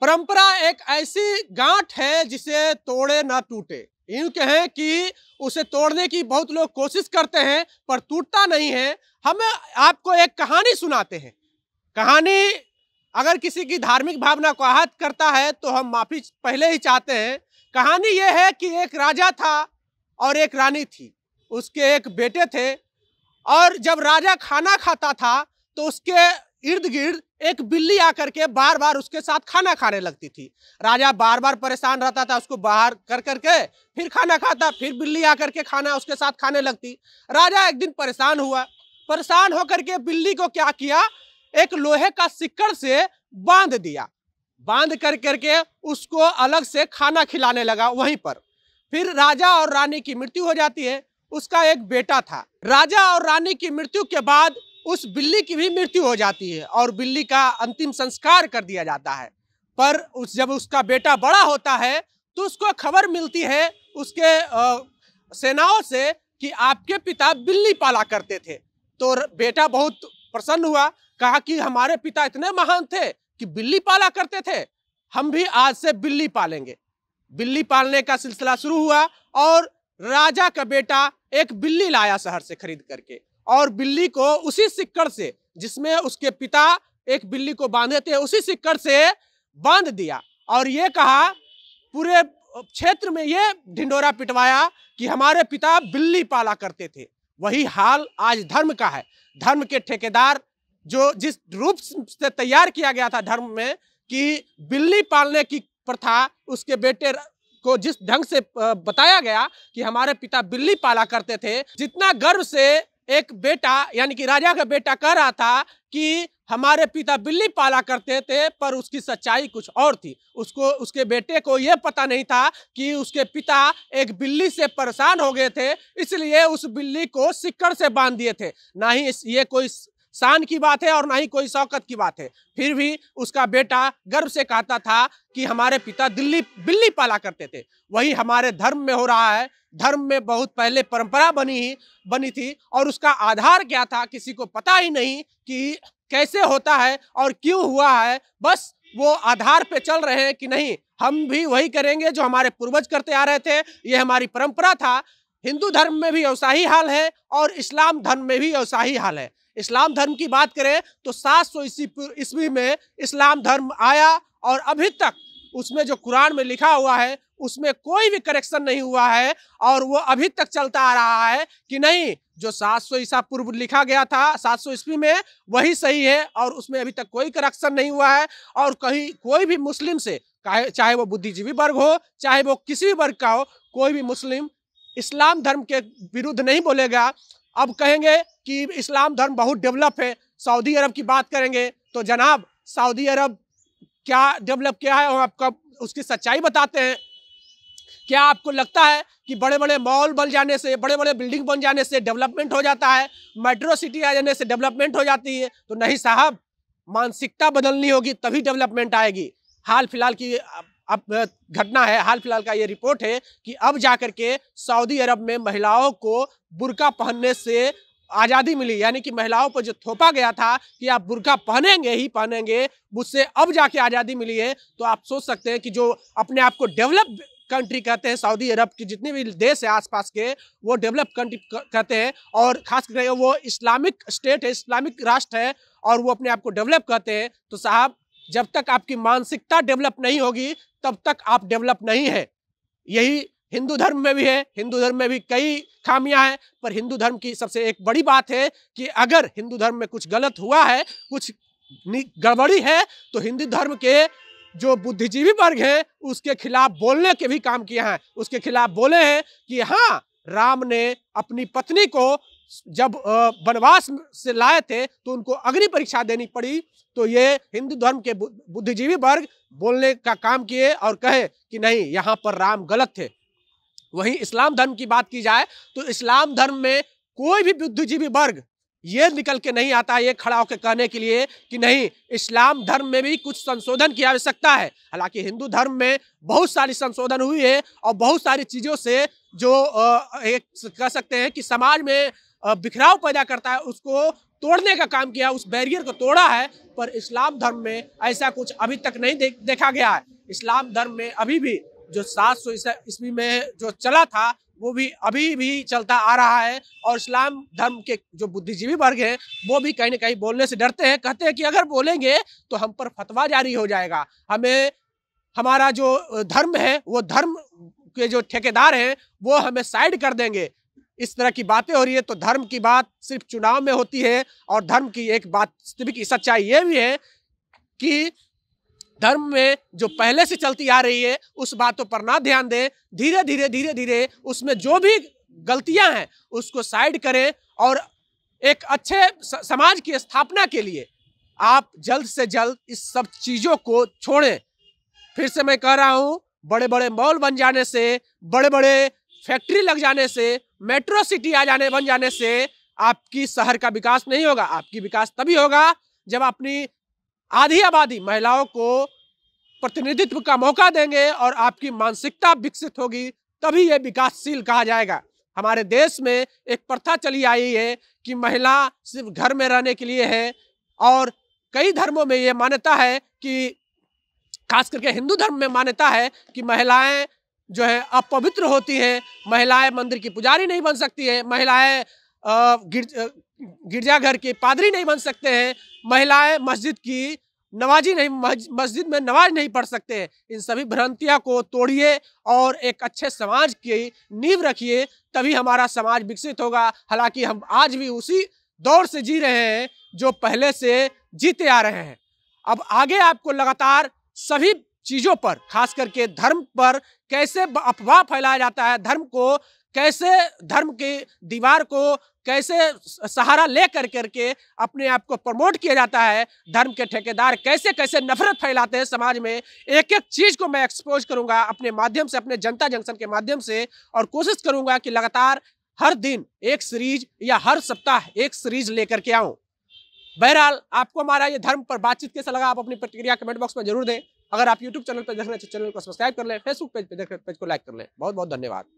परंपरा एक ऐसी गांठ है जिसे तोड़े ना टूटे यूं कहें कि उसे तोड़ने की बहुत लोग कोशिश करते हैं पर टूटता नहीं है हम आपको एक कहानी सुनाते हैं कहानी अगर किसी की धार्मिक भावना को आहत करता है तो हम माफी पहले ही चाहते हैं कहानी यह है कि एक राजा था और एक रानी थी उसके एक बेटे थे और जब राजा खाना खाता था तो उसके इर्द गिर्द एक बिल्ली आकर के बार बार उसके साथ खाना खाने लगती थी राजा बार बार परेशान रहता था उसको बाहर कर करके फिर खाना खाता फिर बिल्ली आकर के खाना उसके साथ खाने लगती राजा एक दिन परेशान हुआ परेशान होकर के बिल्ली को क्या किया एक लोहे का सिक्कड़ से बांध दिया बांध कर करके उसको अलग से खाना खिलाने लगा वहीं पर फिर राजा और रानी की मृत्यु हो जाती है उसका एक बेटा था राजा और रानी की मृत्यु के बाद उस बिल्ली की भी मृत्यु हो जाती है और बिल्ली का अंतिम संस्कार कर दिया जाता है पर उस जब उसका बेटा बड़ा होता है तो उसको खबर मिलती है उसके सेनाओं से कि आपके पिता बिल्ली पाला करते थे तो बेटा बहुत प्रसन्न हुआ कहा कि हमारे पिता इतने महान थे कि बिल्ली पाला करते थे हम भी आज से बिल्ली पालेंगे बिल्ली पालने का सिलसिला शुरू हुआ और राजा का बेटा एक बिल्ली लाया शहर से खरीद करके और बिल्ली को उसी सिक्कड़ से जिसमें उसके पिता एक बिल्ली को बांधे थे उसी सिक्कड़ से बांध दिया और ये कहा पूरे क्षेत्र में ये ढिंडोरा पिटवाया कि हमारे पिता बिल्ली पाला करते थे वही हाल आज धर्म का है धर्म के ठेकेदार जो जिस रूप से तैयार किया गया था धर्म में कि बिल्ली पालने की प्रथा उसके बेटे को जिस ढंग से बताया गया कि हमारे पिता बिल्ली पाला करते थे जितना गर्व से एक बेटा यानी कि राजा का बेटा कह रहा था कि हमारे पिता बिल्ली पाला करते थे पर उसकी सच्चाई कुछ और थी उसको उसके बेटे को यह पता नहीं था कि उसके पिता एक बिल्ली से परेशान हो गए थे इसलिए उस बिल्ली को सिक्कड़ से बांध दिए थे ना ही ये कोई शान की बात है और ना ही कोई शौकत की बात है फिर भी उसका बेटा गर्व से कहता था कि हमारे पिता दिल्ली बिल्ली पाला करते थे वही हमारे धर्म में हो रहा है धर्म में बहुत पहले परंपरा बनी ही बनी थी और उसका आधार क्या था किसी को पता ही नहीं कि कैसे होता है और क्यों हुआ है बस वो आधार पे चल रहे हैं कि नहीं हम भी वही करेंगे जो हमारे पूर्वज करते आ रहे थे ये हमारी परंपरा था हिंदू धर्म में भी ऐसा ही हाल है और इस्लाम धर्म में भी ऐसा ही हाल है इस्लाम धर्म की बात करें तो सात सौ ईस्वी में इस्लाम धर्म आया और अभी तक उसमें जो कुरान में लिखा हुआ है उसमें कोई भी करेक्शन नहीं हुआ है और वो अभी तक चलता आ रहा है कि नहीं जो 700 ईसा पूर्व लिखा गया था 700 ईस्वी में वही सही है और उसमें अभी तक कोई करेक्शन नहीं हुआ है और कहीं कोई भी मुस्लिम से चाहे वो बुद्धिजीवी वर्ग हो चाहे वो किसी भी वर्ग का हो कोई भी मुस्लिम इस्लाम धर्म के विरुद्ध नहीं बोलेगा अब कहेंगे कि इस्लाम धर्म बहुत डेवलप है सऊदी अरब की बात करेंगे तो जनाब सऊदी अरब क्या डेवलप किया है और आपका उसकी सच्चाई बताते हैं क्या आपको लगता है कि बड़े बड़े मॉल बन जाने से बड़े बड़े बिल्डिंग बन जाने से डेवलपमेंट हो जाता है मेट्रो सिटी आ जाने से डेवलपमेंट हो जाती है तो नहीं साहब मानसिकता बदलनी होगी तभी डेवलपमेंट आएगी हाल फिलहाल की अब घटना है हाल फिलहाल का ये रिपोर्ट है कि अब जाकर के सऊदी अरब में महिलाओं को बुरका पहनने से आज़ादी मिली यानी कि महिलाओं पर जो थोपा गया था कि आप बुरका पहनेंगे ही पहनेंगे मुझसे अब जाके आज़ादी मिली है तो आप सोच सकते हैं कि जो अपने आप को डेवलप कंट्री कहते हैं सऊदी अरब के जितने भी देश है आसपास के वो डेवलप कंट्री कहते हैं और खास करके वो इस्लामिक स्टेट है इस्लामिक राष्ट्र है और वो अपने आप को डेवलप कहते हैं तो साहब जब तक आपकी मानसिकता डेवलप नहीं होगी तब तक आप डेवलप नहीं है यही हिंदू धर्म में भी है हिंदू धर्म में भी कई खामियां हैं पर हिंदू धर्म की सबसे एक बड़ी बात है कि अगर हिंदू धर्म में कुछ गलत हुआ है कुछ गड़बड़ी है तो हिंदू धर्म के जो बुद्धिजीवी वर्ग हैं उसके खिलाफ बोलने के भी काम किया है उसके खिलाफ बोले हैं कि हाँ राम ने अपनी पत्नी को जब वनवास से लाए थे तो उनको अग्नि परीक्षा देनी पड़ी तो ये हिंदू धर्म के बुद्धिजीवी वर्ग बोलने का काम किए और कहे कि नहीं यहाँ पर राम गलत थे वहीं इस्लाम धर्म की बात की जाए तो इस्लाम धर्म में कोई भी बुद्धिजीवी वर्ग ये निकल के नहीं आता ये खड़ा होकर कहने के लिए कि नहीं इस्लाम धर्म में भी कुछ संशोधन की आवश्यकता है हालांकि हिंदू धर्म में बहुत सारी संशोधन हुई है और बहुत सारी चीज़ों से जो एक कह सकते हैं कि समाज में बिखराव पैदा करता है उसको तोड़ने का काम किया उस बैरियर को तोड़ा है पर इस्लाम धर्म में ऐसा कुछ अभी तक नहीं दे, देखा गया है इस्लाम धर्म में अभी भी जो सात सौ ईस्वी में जो चला था वो भी अभी भी चलता आ रहा है और इस्लाम धर्म के जो बुद्धिजीवी वर्ग हैं वो भी कहीं ना कहीं बोलने से डरते हैं कहते हैं कि अगर बोलेंगे तो हम पर फतवा जारी हो जाएगा हमें हमारा जो धर्म है वो धर्म के जो ठेकेदार हैं वो हमें साइड कर देंगे इस तरह की बातें हो रही है तो धर्म की बात सिर्फ चुनाव में होती है और धर्म की एक वास्तविक सच्चाई ये भी है कि धर्म में जो पहले से चलती आ रही है उस बातों पर ना ध्यान दें धीरे धीरे धीरे धीरे उसमें जो भी गलतियां हैं उसको साइड करें और एक अच्छे समाज की स्थापना के लिए आप जल्द से जल्द इस सब चीज़ों को छोड़ें फिर से मैं कह रहा हूँ बड़े बड़े मॉल बन जाने से बड़े बड़े फैक्ट्री लग जाने से मेट्रो सिटी आ जाने बन जाने से आपकी शहर का विकास नहीं होगा आपकी विकास तभी होगा जब अपनी आधी आबादी महिलाओं को प्रतिनिधित्व का मौका देंगे और आपकी मानसिकता विकसित होगी तभी यह विकासशील कहा जाएगा हमारे देश में एक प्रथा चली आई है कि महिला सिर्फ घर में रहने के लिए है और कई धर्मों में ये मान्यता है कि खास करके हिंदू धर्म में मान्यता है कि महिलाएं जो है अपवित्र होती हैं महिलाएं मंदिर की पुजारी नहीं बन सकती है महिलाएं गिर गिरजाघर के पादरी नहीं बन सकते हैं महिलाएं मस्जिद की नवाजी नहीं मस्जिद में नमाज नहीं पढ़ सकते हैं इन सभी भ्रांतियाँ को तोड़िए और एक अच्छे समाज की नींव रखिए तभी हमारा समाज विकसित होगा हालांकि हम आज भी उसी दौर से जी रहे हैं जो पहले से जीते आ रहे हैं अब आगे आपको लगातार सभी चीज़ों पर खास करके धर्म पर कैसे अफवाह फैलाया जाता है धर्म को कैसे धर्म की दीवार को कैसे सहारा ले कर करके अपने आप को प्रमोट किया जाता है धर्म के ठेकेदार कैसे कैसे नफरत फैलाते हैं समाज में एक एक चीज़ को मैं एक्सपोज करूंगा अपने माध्यम से अपने जनता जंक्शन के माध्यम से और कोशिश करूंगा कि लगातार हर दिन एक सीरीज या हर सप्ताह एक सीरीज लेकर के आऊँ बहरहाल आपको हमारा ये धर्म पर बातचीत कैसा लगा आप अपनी प्रतिक्रिया कमेंट बॉक्स में जरूर दें अगर आप यूट्यूब चैनल पर देख रहे हैं तो चैनल को सब्सक्राइब कर लें फेसबुक पेज पर देख रहे पेज को लाइक कर लें बहुत बहुत धन्यवाद